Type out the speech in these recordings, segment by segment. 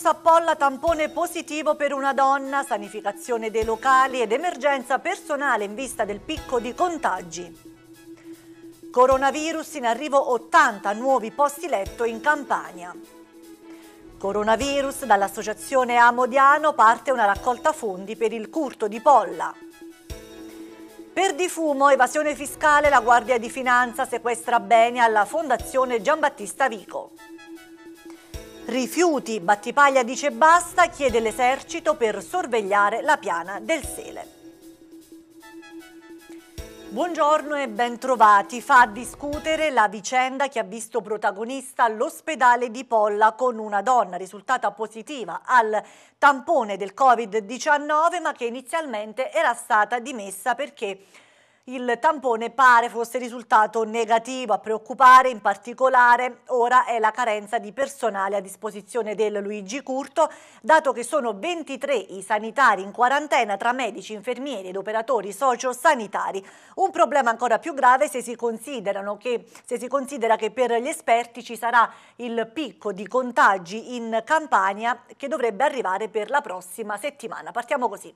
Virus a polla tampone positivo per una donna, sanificazione dei locali ed emergenza personale in vista del picco di contagi. Coronavirus in arrivo 80 nuovi posti letto in Campania. Coronavirus dall'associazione Amodiano parte una raccolta fondi per il curto di polla. Per difumo, evasione fiscale, la Guardia di Finanza sequestra beni alla Fondazione Giambattista Vico. Rifiuti, Battipaglia dice basta, chiede l'esercito per sorvegliare la piana del Sele. Buongiorno e bentrovati. Fa discutere la vicenda che ha visto protagonista l'ospedale di Polla con una donna risultata positiva al tampone del Covid-19 ma che inizialmente era stata dimessa perché il tampone pare fosse risultato negativo. A preoccupare in particolare ora è la carenza di personale a disposizione del Luigi Curto, dato che sono 23 i sanitari in quarantena tra medici, infermieri ed operatori sociosanitari. Un problema ancora più grave se si, che, se si considera che per gli esperti ci sarà il picco di contagi in Campania che dovrebbe arrivare per la prossima settimana. Partiamo così.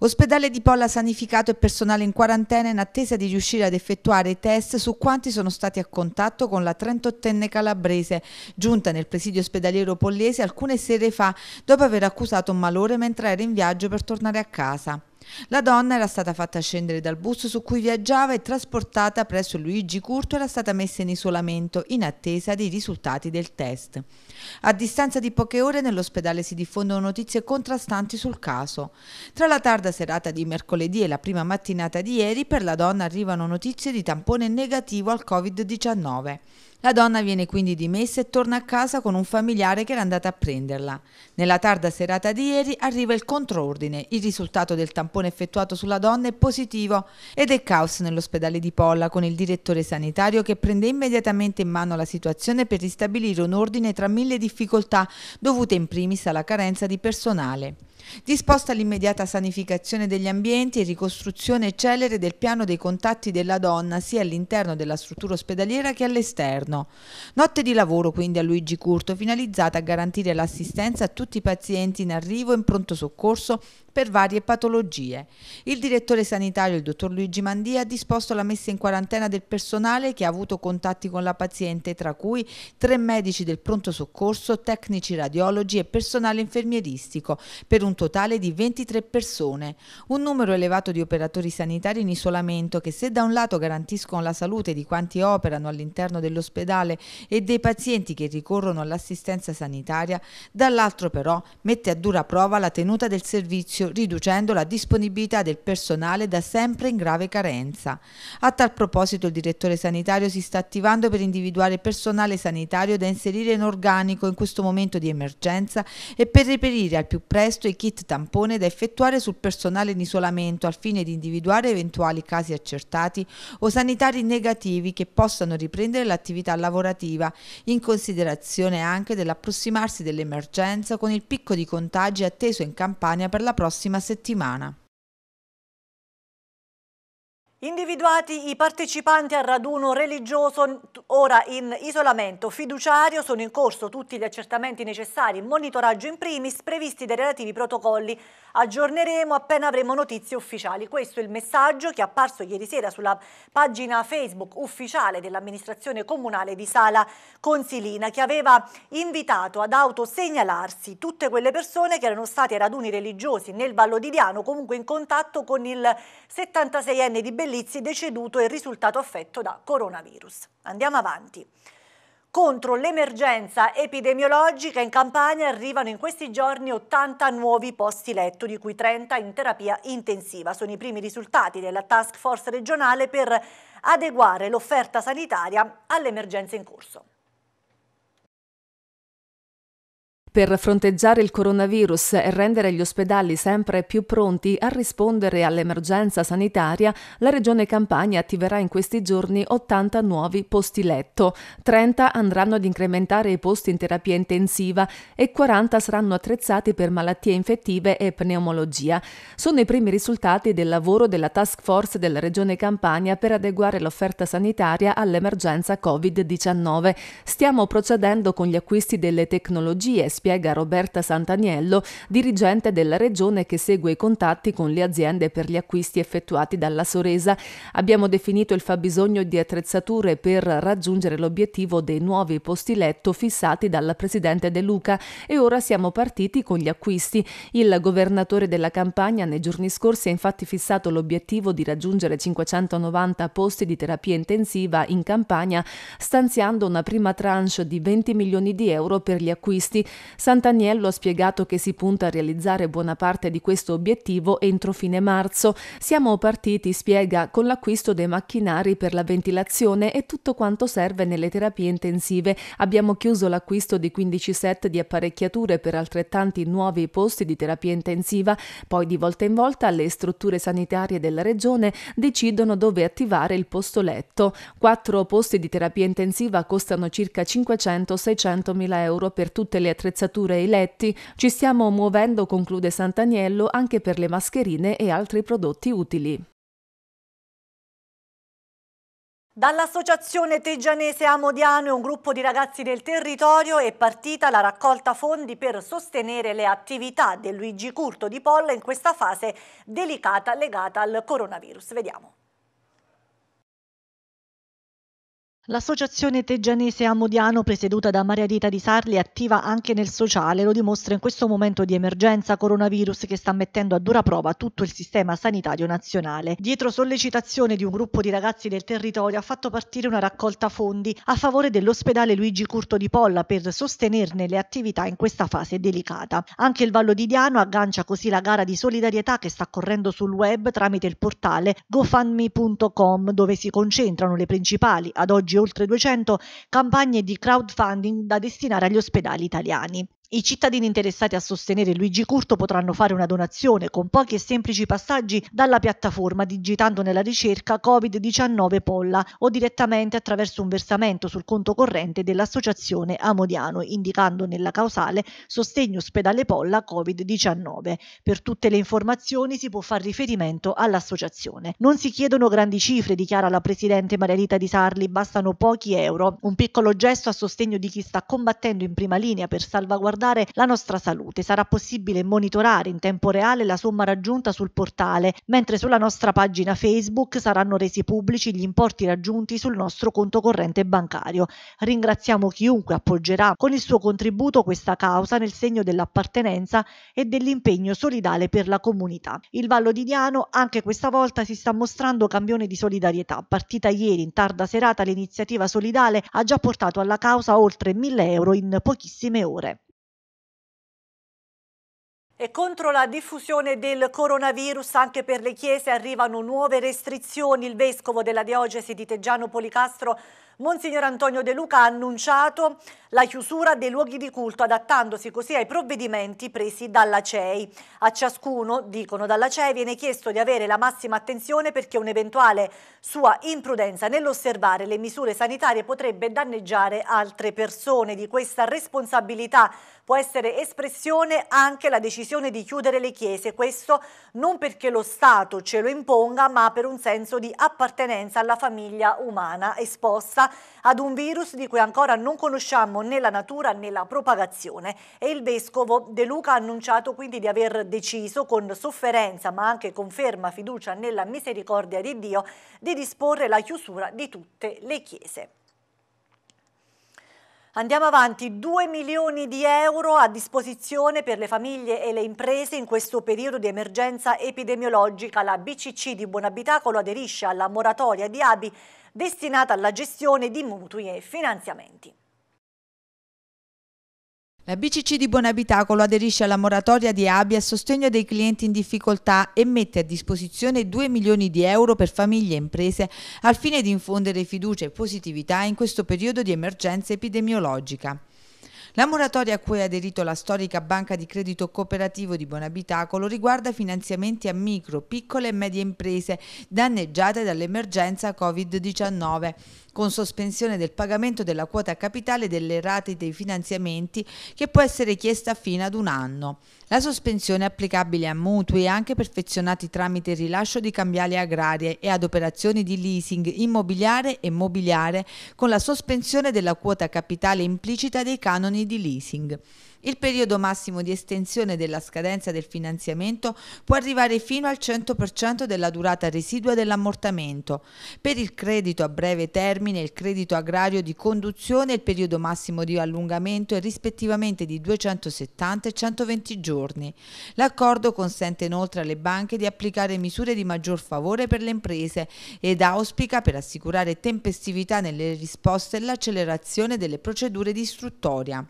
Ospedale di Polla sanificato e personale in quarantena in attesa di riuscire ad effettuare i test su quanti sono stati a contatto con la 38enne calabrese, giunta nel presidio ospedaliero pollese alcune sere fa dopo aver accusato un malore mentre era in viaggio per tornare a casa. La donna era stata fatta scendere dal bus su cui viaggiava e trasportata presso Luigi Curto era stata messa in isolamento in attesa dei risultati del test. A distanza di poche ore nell'ospedale si diffondono notizie contrastanti sul caso. Tra la tarda serata di mercoledì e la prima mattinata di ieri per la donna arrivano notizie di tampone negativo al Covid-19. La donna viene quindi dimessa e torna a casa con un familiare che era andato a prenderla. Nella tarda serata di ieri arriva il controordine. Il risultato del tampone effettuato sulla donna è positivo ed è caos nell'ospedale di Polla con il direttore sanitario che prende immediatamente in mano la situazione per ristabilire un ordine tra mille difficoltà dovute in primis alla carenza di personale. Disposta l'immediata sanificazione degli ambienti e ricostruzione celere del piano dei contatti della donna sia all'interno della struttura ospedaliera che all'esterno. Notte di lavoro quindi a Luigi Curto finalizzata a garantire l'assistenza a tutti i pazienti in arrivo e in pronto soccorso per varie patologie. Il direttore sanitario, il dottor Luigi Mandia, ha disposto la messa in quarantena del personale che ha avuto contatti con la paziente, tra cui tre medici del pronto soccorso, tecnici radiologi e personale infermieristico, per un un totale di 23 persone, un numero elevato di operatori sanitari in isolamento che se da un lato garantiscono la salute di quanti operano all'interno dell'ospedale e dei pazienti che ricorrono all'assistenza sanitaria, dall'altro però mette a dura prova la tenuta del servizio riducendo la disponibilità del personale da sempre in grave carenza. A tal proposito il direttore sanitario si sta attivando per individuare personale sanitario da inserire in organico in questo momento di emergenza e per reperire al più presto i kit tampone da effettuare sul personale in isolamento al fine di individuare eventuali casi accertati o sanitari negativi che possano riprendere l'attività lavorativa, in considerazione anche dell'approssimarsi dell'emergenza con il picco di contagi atteso in Campania per la prossima settimana. Individuati i partecipanti al raduno religioso ora in isolamento fiduciario, sono in corso tutti gli accertamenti necessari, monitoraggio in primis, previsti dai relativi protocolli. Aggiorneremo appena avremo notizie ufficiali. Questo è il messaggio che è apparso ieri sera sulla pagina Facebook ufficiale dell'amministrazione comunale di Sala Consilina, che aveva invitato ad autosegnalarsi tutte quelle persone che erano state ai raduni religiosi nel Vallo di Diano, comunque in contatto con il 76enne di Bellino Bellizzi deceduto e risultato affetto da coronavirus. Andiamo avanti. Contro l'emergenza epidemiologica in Campania arrivano in questi giorni 80 nuovi posti letto, di cui 30 in terapia intensiva. Sono i primi risultati della task force regionale per adeguare l'offerta sanitaria all'emergenza in corso. Per fronteggiare il coronavirus e rendere gli ospedali sempre più pronti a rispondere all'emergenza sanitaria, la Regione Campania attiverà in questi giorni 80 nuovi posti letto. 30 andranno ad incrementare i posti in terapia intensiva e 40 saranno attrezzati per malattie infettive e pneumologia. Sono i primi risultati del lavoro della task force della Regione Campania per adeguare l'offerta sanitaria all'emergenza Covid-19. Stiamo procedendo con gli acquisti delle tecnologie, spiega Roberta Santaniello, dirigente della regione che segue i contatti con le aziende per gli acquisti effettuati dalla Soresa. Abbiamo definito il fabbisogno di attrezzature per raggiungere l'obiettivo dei nuovi posti letto fissati dalla Presidente De Luca e ora siamo partiti con gli acquisti. Il governatore della campagna nei giorni scorsi ha infatti fissato l'obiettivo di raggiungere 590 posti di terapia intensiva in campagna, stanziando una prima tranche di 20 milioni di euro per gli acquisti. Sant'Agnello ha spiegato che si punta a realizzare buona parte di questo obiettivo entro fine marzo. Siamo partiti, spiega, con l'acquisto dei macchinari per la ventilazione e tutto quanto serve nelle terapie intensive. Abbiamo chiuso l'acquisto di 15 set di apparecchiature per altrettanti nuovi posti di terapia intensiva, poi di volta in volta le strutture sanitarie della regione decidono dove attivare il posto letto. Quattro posti di terapia intensiva costano circa 500-600 mila euro per tutte le attrezzature attrezzature e i letti, ci stiamo muovendo, conclude Sant'Agnello, anche per le mascherine e altri prodotti utili. Dall'associazione Teggianese Amodiano e un gruppo di ragazzi del territorio è partita la raccolta fondi per sostenere le attività del Luigi Curto di Polla in questa fase delicata legata al coronavirus. Vediamo. L'associazione teggianese Amodiano, presieduta da Maria Rita di Sarli, è attiva anche nel sociale, lo dimostra in questo momento di emergenza coronavirus che sta mettendo a dura prova tutto il sistema sanitario nazionale. Dietro sollecitazione di un gruppo di ragazzi del territorio ha fatto partire una raccolta fondi a favore dell'ospedale Luigi Curto di Polla per sostenerne le attività in questa fase delicata. Anche il Vallo di Diano aggancia così la gara di solidarietà che sta correndo sul web tramite il portale gofundme.com dove si concentrano le principali, ad oggi oltre 200 campagne di crowdfunding da destinare agli ospedali italiani. I cittadini interessati a sostenere Luigi Curto potranno fare una donazione con pochi e semplici passaggi dalla piattaforma digitando nella ricerca Covid-19 Polla o direttamente attraverso un versamento sul conto corrente dell'associazione Amodiano, indicando nella causale sostegno ospedale Polla Covid-19. Per tutte le informazioni si può fare riferimento all'associazione. Non si chiedono grandi cifre, dichiara la presidente Marialita Di Sarli, bastano pochi euro, un piccolo gesto a sostegno di chi sta combattendo in prima linea per salvaguardare salvaguardare la nostra salute. Sarà possibile monitorare in tempo reale la somma raggiunta sul portale, mentre sulla nostra pagina Facebook saranno resi pubblici gli importi raggiunti sul nostro conto corrente bancario. Ringraziamo chiunque appoggerà con il suo contributo questa causa nel segno dell'appartenenza e dell'impegno solidale per la comunità. Il Vallo di Diano anche questa volta si sta mostrando campione di solidarietà. Partita ieri in tarda serata l'iniziativa solidale ha già portato alla causa oltre 1000 euro in pochissime ore. E contro la diffusione del coronavirus anche per le chiese arrivano nuove restrizioni. Il vescovo della diocesi di Teggiano Policastro Monsignor Antonio De Luca ha annunciato la chiusura dei luoghi di culto adattandosi così ai provvedimenti presi dalla CEI. A ciascuno, dicono dalla CEI, viene chiesto di avere la massima attenzione perché un'eventuale sua imprudenza nell'osservare le misure sanitarie potrebbe danneggiare altre persone. Di questa responsabilità può essere espressione anche la decisione di chiudere le chiese, questo non perché lo Stato ce lo imponga ma per un senso di appartenenza alla famiglia umana esposta ad un virus di cui ancora non conosciamo né la natura né la propagazione e il vescovo De Luca ha annunciato quindi di aver deciso con sofferenza ma anche con ferma fiducia nella misericordia di Dio di disporre la chiusura di tutte le chiese. Andiamo avanti, 2 milioni di euro a disposizione per le famiglie e le imprese in questo periodo di emergenza epidemiologica. La BCC di Buonabitacolo aderisce alla moratoria di ABI destinata alla gestione di mutui e finanziamenti. La BCC di Buonabitacolo aderisce alla moratoria di ABI a sostegno dei clienti in difficoltà e mette a disposizione 2 milioni di euro per famiglie e imprese al fine di infondere fiducia e positività in questo periodo di emergenza epidemiologica. La moratoria a cui ha aderito la storica Banca di Credito Cooperativo di Buonabitacolo riguarda finanziamenti a micro, piccole e medie imprese danneggiate dall'emergenza Covid-19 con sospensione del pagamento della quota capitale delle rate dei finanziamenti che può essere chiesta fino ad un anno. La sospensione è applicabile a mutui anche perfezionati tramite rilascio di cambiali agrarie e ad operazioni di leasing immobiliare e mobiliare con la sospensione della quota capitale implicita dei canoni di leasing. Il periodo massimo di estensione della scadenza del finanziamento può arrivare fino al 100% della durata residua dell'ammortamento. Per il credito a breve termine, il credito agrario di conduzione, il periodo massimo di allungamento è rispettivamente di 270 e 120 giorni. L'accordo consente inoltre alle banche di applicare misure di maggior favore per le imprese ed auspica per assicurare tempestività nelle risposte l'accelerazione delle procedure di istruttoria.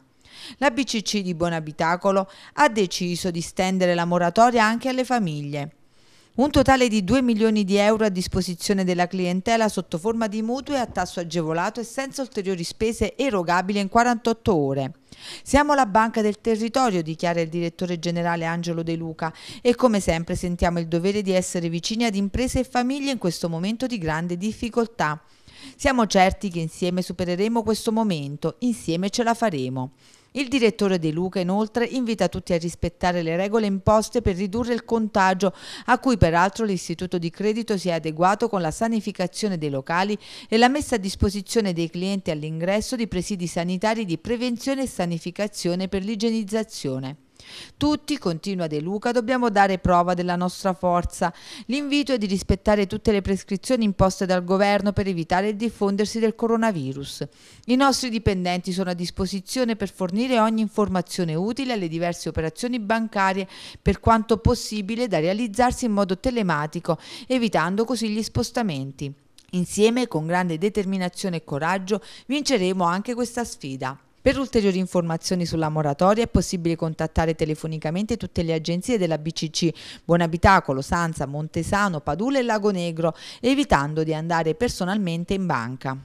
La BCC di Buonabitacolo ha deciso di stendere la moratoria anche alle famiglie. Un totale di 2 milioni di euro a disposizione della clientela sotto forma di mutui a tasso agevolato e senza ulteriori spese erogabili in 48 ore. Siamo la banca del territorio, dichiara il direttore generale Angelo De Luca e come sempre sentiamo il dovere di essere vicini ad imprese e famiglie in questo momento di grande difficoltà. Siamo certi che insieme supereremo questo momento, insieme ce la faremo. Il direttore De Luca inoltre invita tutti a rispettare le regole imposte per ridurre il contagio, a cui peraltro l'istituto di credito si è adeguato con la sanificazione dei locali e la messa a disposizione dei clienti all'ingresso di presidi sanitari di prevenzione e sanificazione per l'igienizzazione. Tutti, continua De Luca, dobbiamo dare prova della nostra forza. L'invito è di rispettare tutte le prescrizioni imposte dal governo per evitare il diffondersi del coronavirus. I nostri dipendenti sono a disposizione per fornire ogni informazione utile alle diverse operazioni bancarie per quanto possibile da realizzarsi in modo telematico, evitando così gli spostamenti. Insieme, con grande determinazione e coraggio, vinceremo anche questa sfida. Per ulteriori informazioni sulla moratoria è possibile contattare telefonicamente tutte le agenzie della BCC, Buonabitacolo, Sanza, Montesano, Padula e Lago Negro, evitando di andare personalmente in banca.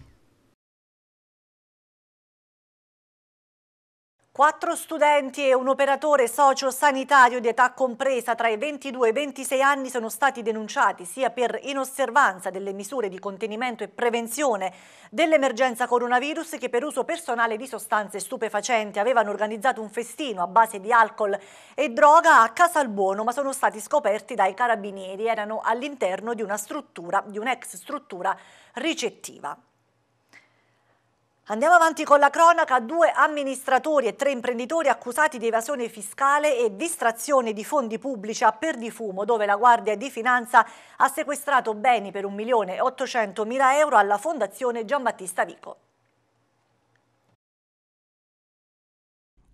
Quattro studenti e un operatore socio-sanitario di età compresa tra i 22 e i 26 anni sono stati denunciati sia per inosservanza delle misure di contenimento e prevenzione dell'emergenza coronavirus che per uso personale di sostanze stupefacenti. Avevano organizzato un festino a base di alcol e droga a Casalbuono ma sono stati scoperti dai carabinieri. Erano all'interno di una struttura, di un'ex struttura ricettiva. Andiamo avanti con la cronaca, due amministratori e tre imprenditori accusati di evasione fiscale e distrazione di fondi pubblici a Perdifumo, dove la Guardia di Finanza ha sequestrato beni per 1.800.000 euro alla Fondazione Giambattista Vico.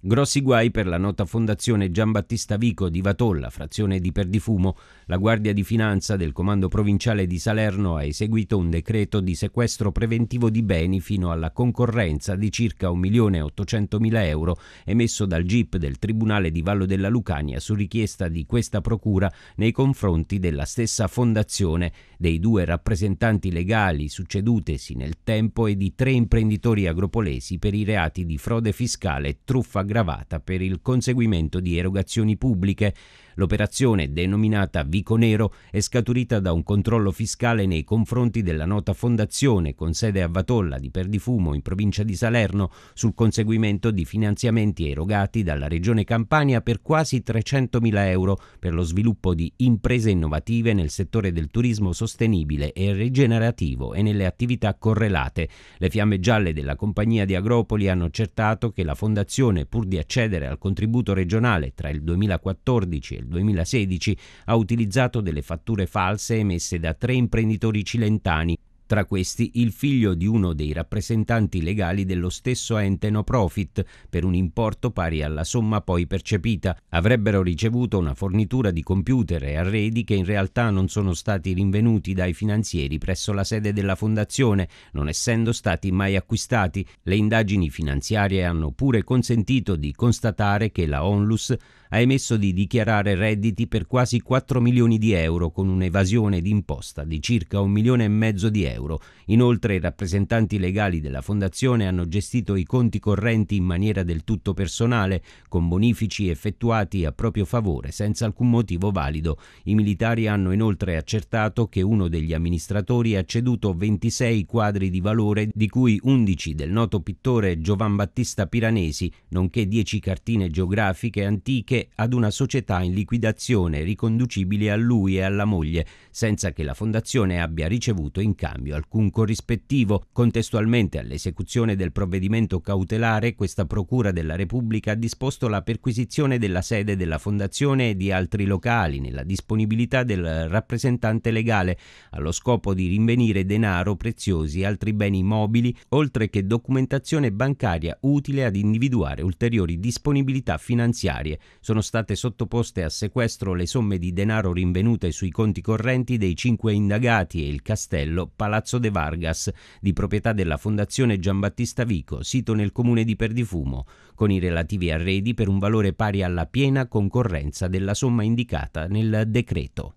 Grossi guai per la nota fondazione Giambattista Vico di Vatolla, frazione di Perdifumo. La Guardia di Finanza del Comando Provinciale di Salerno ha eseguito un decreto di sequestro preventivo di beni fino alla concorrenza di circa 1.800.000 euro emesso dal GIP del Tribunale di Vallo della Lucania su richiesta di questa procura nei confronti della stessa fondazione, dei due rappresentanti legali succedutesi nel tempo e di tre imprenditori agropolesi per i reati di frode fiscale e truffa aggravata per il conseguimento di erogazioni pubbliche L'operazione, denominata Vico Nero, è scaturita da un controllo fiscale nei confronti della nota fondazione con sede a Vatolla di Perdifumo in provincia di Salerno sul conseguimento di finanziamenti erogati dalla Regione Campania per quasi 300.000 euro per lo sviluppo di imprese innovative nel settore del turismo sostenibile e rigenerativo e nelle attività correlate. Le fiamme gialle della compagnia di Agropoli hanno accertato che la fondazione, pur di accedere al contributo regionale tra il 2014 e il 2016 ha utilizzato delle fatture false emesse da tre imprenditori cilentani tra questi il figlio di uno dei rappresentanti legali dello stesso ente no profit per un importo pari alla somma poi percepita. Avrebbero ricevuto una fornitura di computer e arredi che in realtà non sono stati rinvenuti dai finanzieri presso la sede della fondazione, non essendo stati mai acquistati. Le indagini finanziarie hanno pure consentito di constatare che la Onlus ha emesso di dichiarare redditi per quasi 4 milioni di euro con un'evasione d'imposta di circa un milione e mezzo di euro euro. Inoltre i rappresentanti legali della fondazione hanno gestito i conti correnti in maniera del tutto personale, con bonifici effettuati a proprio favore senza alcun motivo valido. I militari hanno inoltre accertato che uno degli amministratori ha ceduto 26 quadri di valore, di cui 11 del noto pittore Giovan Battista Piranesi, nonché 10 cartine geografiche antiche ad una società in liquidazione riconducibile a lui e alla moglie, senza che la fondazione abbia ricevuto in cambio scambio alcun corrispettivo, contestualmente all'esecuzione del provvedimento cautelare, questa Procura della Repubblica ha disposto la perquisizione della sede della Fondazione e di altri locali nella disponibilità del rappresentante legale, allo scopo di rinvenire denaro, preziosi e altri beni mobili, oltre che documentazione bancaria utile ad individuare ulteriori disponibilità finanziarie. Sono state sottoposte a sequestro le somme di denaro rinvenute sui conti correnti dei cinque indagati e il castello Palazzo Palazzo de Vargas, di proprietà della Fondazione Giambattista Vico, sito nel comune di Perdifumo, con i relativi arredi per un valore pari alla piena concorrenza della somma indicata nel decreto.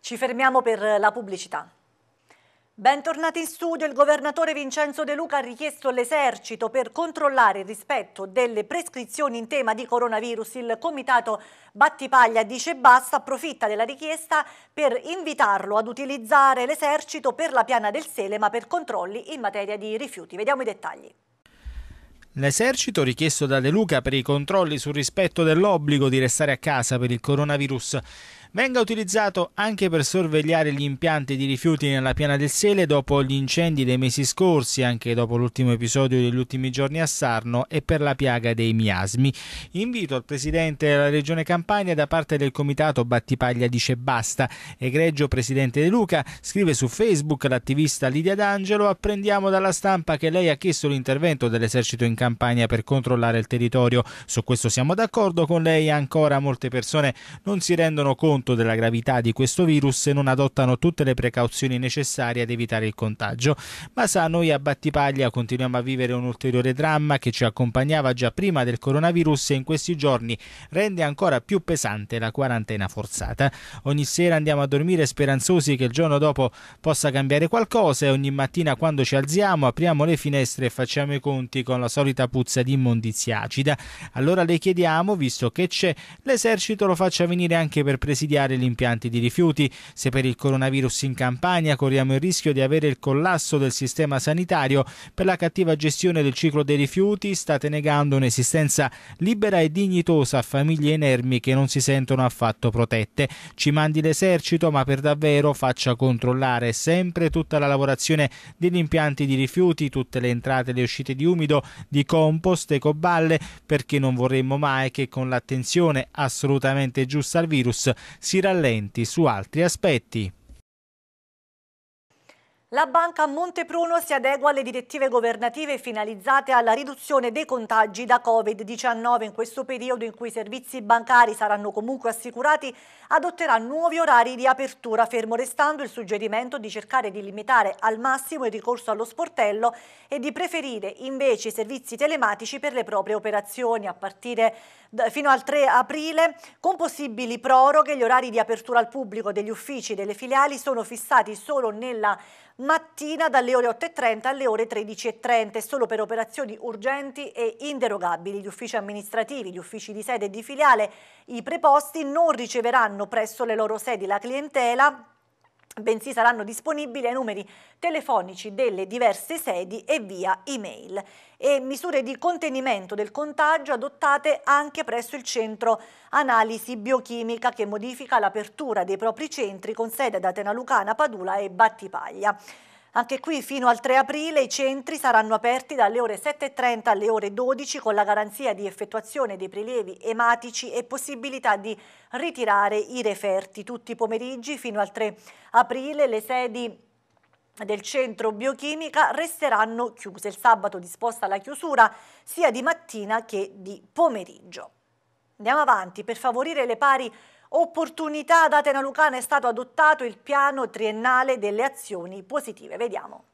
Ci fermiamo per la pubblicità. Bentornati in studio, il governatore Vincenzo De Luca ha richiesto all'esercito per controllare il rispetto delle prescrizioni in tema di coronavirus. Il comitato Battipaglia dice basta, approfitta della richiesta per invitarlo ad utilizzare l'esercito per la piana del sele ma per controlli in materia di rifiuti. Vediamo i dettagli. L'esercito richiesto da De Luca per i controlli sul rispetto dell'obbligo di restare a casa per il coronavirus venga utilizzato anche per sorvegliare gli impianti di rifiuti nella piana del Sele dopo gli incendi dei mesi scorsi, anche dopo l'ultimo episodio degli ultimi giorni a Sarno e per la piaga dei miasmi. Invito al presidente della Regione Campania da parte del comitato Battipaglia dice basta. Egregio presidente De Luca scrive su Facebook l'attivista Lidia D'Angelo apprendiamo dalla stampa che lei ha chiesto l'intervento dell'esercito in Campania per controllare il territorio. Su questo siamo d'accordo con lei, ancora molte persone non si rendono conto conto della gravità di questo virus e non adottano tutte le precauzioni necessarie ad evitare il contagio. Ma sa, noi a Battipaglia continuiamo a vivere un ulteriore dramma che ci accompagnava già prima del coronavirus e in questi giorni rende ancora più pesante la quarantena forzata. Ogni sera andiamo a dormire speranzosi che il giorno dopo possa cambiare qualcosa e ogni mattina quando ci alziamo apriamo le finestre e facciamo i conti con la solita puzza di immondizia acida. Allora le chiediamo, visto che c'è, l'esercito lo faccia venire anche per presidiare sussidiare gli impianti di rifiuti. Se per il coronavirus in Campania corriamo il rischio di avere il collasso del sistema sanitario per la cattiva gestione del ciclo dei rifiuti, state negando un'esistenza libera e dignitosa a famiglie inermi che non si sentono affatto protette. Ci mandi l'esercito, ma per davvero faccia controllare sempre tutta la lavorazione degli impianti di rifiuti, tutte le entrate e le uscite di umido, di compost, e coballe, perché non vorremmo mai che con l'attenzione assolutamente giusta al virus si rallenti su altri aspetti. La banca Montepruno si adegua alle direttive governative finalizzate alla riduzione dei contagi da Covid-19. In questo periodo in cui i servizi bancari saranno comunque assicurati, adotterà nuovi orari di apertura, fermo restando il suggerimento di cercare di limitare al massimo il ricorso allo sportello e di preferire invece i servizi telematici per le proprie operazioni. A partire fino al 3 aprile, con possibili proroghe, gli orari di apertura al pubblico degli uffici e delle filiali sono fissati solo nella mattina dalle ore 8.30 alle ore 13.30 solo per operazioni urgenti e inderogabili. Gli uffici amministrativi, gli uffici di sede e di filiale, i preposti non riceveranno presso le loro sedi la clientela bensì saranno disponibili ai numeri telefonici delle diverse sedi e via email e misure di contenimento del contagio adottate anche presso il centro analisi biochimica che modifica l'apertura dei propri centri con sede ad Atena Lucana, Padula e Battipaglia. Anche qui fino al 3 aprile i centri saranno aperti dalle ore 7.30 alle ore 12 con la garanzia di effettuazione dei prelievi ematici e possibilità di ritirare i referti. Tutti i pomeriggi fino al 3 aprile le sedi del centro biochimica resteranno chiuse. Il sabato disposta la chiusura sia di mattina che di pomeriggio. Andiamo avanti per favorire le pari opportunità ad Atena Lucana è stato adottato il piano triennale delle azioni positive. Vediamo.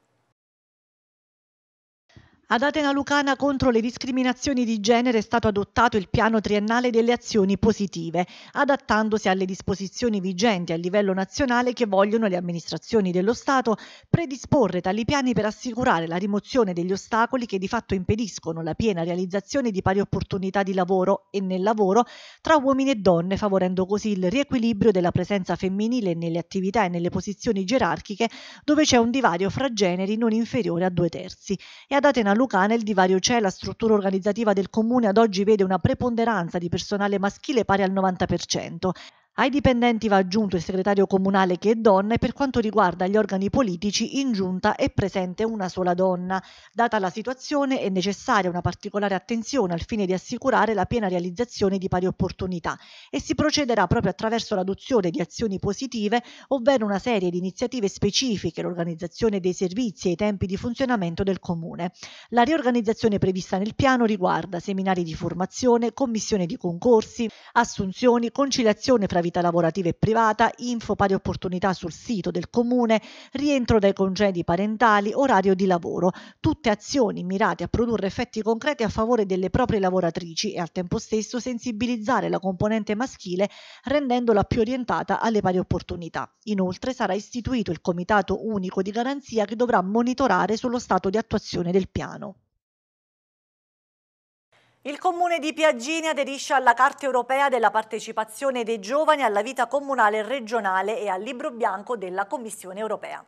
Ad Atena Lucana contro le discriminazioni di genere è stato adottato il piano triennale delle azioni positive, adattandosi alle disposizioni vigenti a livello nazionale che vogliono le amministrazioni dello Stato predisporre tali piani per assicurare la rimozione degli ostacoli che di fatto impediscono la piena realizzazione di pari opportunità di lavoro e nel lavoro tra uomini e donne, favorendo così il riequilibrio della presenza femminile nelle attività e nelle posizioni gerarchiche dove c'è un divario fra generi non inferiore a due terzi. E ad Atena lucana il divario c'è, la struttura organizzativa del comune ad oggi vede una preponderanza di personale maschile pari al 90%. Ai dipendenti va aggiunto il segretario comunale che è donna e per quanto riguarda gli organi politici in giunta è presente una sola donna. Data la situazione è necessaria una particolare attenzione al fine di assicurare la piena realizzazione di pari opportunità e si procederà proprio attraverso l'adozione di azioni positive, ovvero una serie di iniziative specifiche, l'organizzazione dei servizi e i tempi di funzionamento del comune. La riorganizzazione prevista nel piano riguarda seminari di formazione, commissione di concorsi, assunzioni, conciliazione fra vita lavorativa e privata, info pari opportunità sul sito del comune, rientro dai congedi parentali, orario di lavoro, tutte azioni mirate a produrre effetti concreti a favore delle proprie lavoratrici e al tempo stesso sensibilizzare la componente maschile rendendola più orientata alle pari opportunità. Inoltre sarà istituito il Comitato Unico di Garanzia che dovrà monitorare sullo stato di attuazione del piano. Il comune di Piaggini aderisce alla Carta Europea della partecipazione dei giovani alla vita comunale e regionale e al libro bianco della Commissione Europea.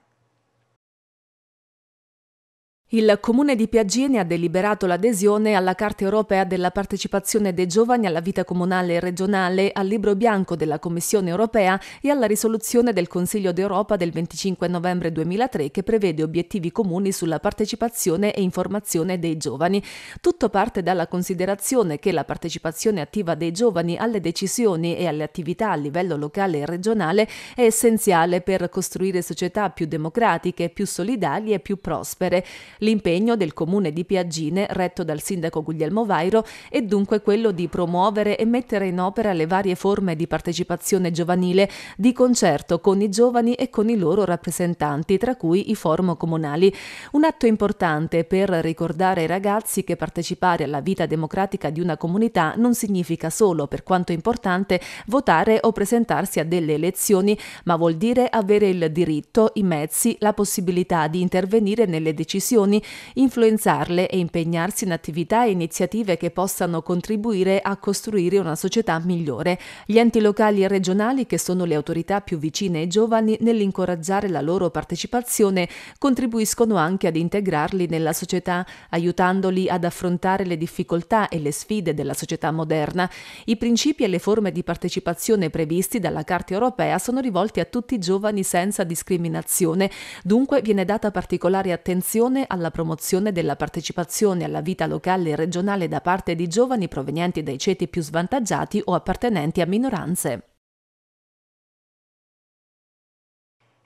Il comune di Piaggini ha deliberato l'adesione alla Carta europea della partecipazione dei giovani alla vita comunale e regionale, al libro bianco della Commissione europea e alla risoluzione del Consiglio d'Europa del 25 novembre 2003 che prevede obiettivi comuni sulla partecipazione e informazione dei giovani. Tutto parte dalla considerazione che la partecipazione attiva dei giovani alle decisioni e alle attività a livello locale e regionale è essenziale per costruire società più democratiche, più solidali e più prospere. L'impegno del comune di Piaggine, retto dal sindaco Guglielmo Vairo, è dunque quello di promuovere e mettere in opera le varie forme di partecipazione giovanile di concerto con i giovani e con i loro rappresentanti, tra cui i forum comunali. Un atto importante per ricordare ai ragazzi che partecipare alla vita democratica di una comunità non significa solo, per quanto importante, votare o presentarsi a delle elezioni, ma vuol dire avere il diritto, i mezzi, la possibilità di intervenire nelle decisioni emozioni, influenzarle e impegnarsi in attività e iniziative che possano contribuire a costruire una società migliore. Gli enti locali e regionali, che sono le autorità più vicine ai giovani, nell'incoraggiare la loro partecipazione, contribuiscono anche ad integrarli nella società, aiutandoli ad affrontare le difficoltà e le sfide della società moderna. I principi e le forme di partecipazione previsti dalla Carta europea sono rivolti a tutti i giovani senza discriminazione, dunque viene data particolare attenzione alla alla promozione della partecipazione alla vita locale e regionale da parte di giovani provenienti dai ceti più svantaggiati o appartenenti a minoranze.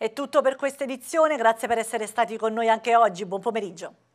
È tutto per questa edizione, grazie per essere stati con noi anche oggi, buon pomeriggio.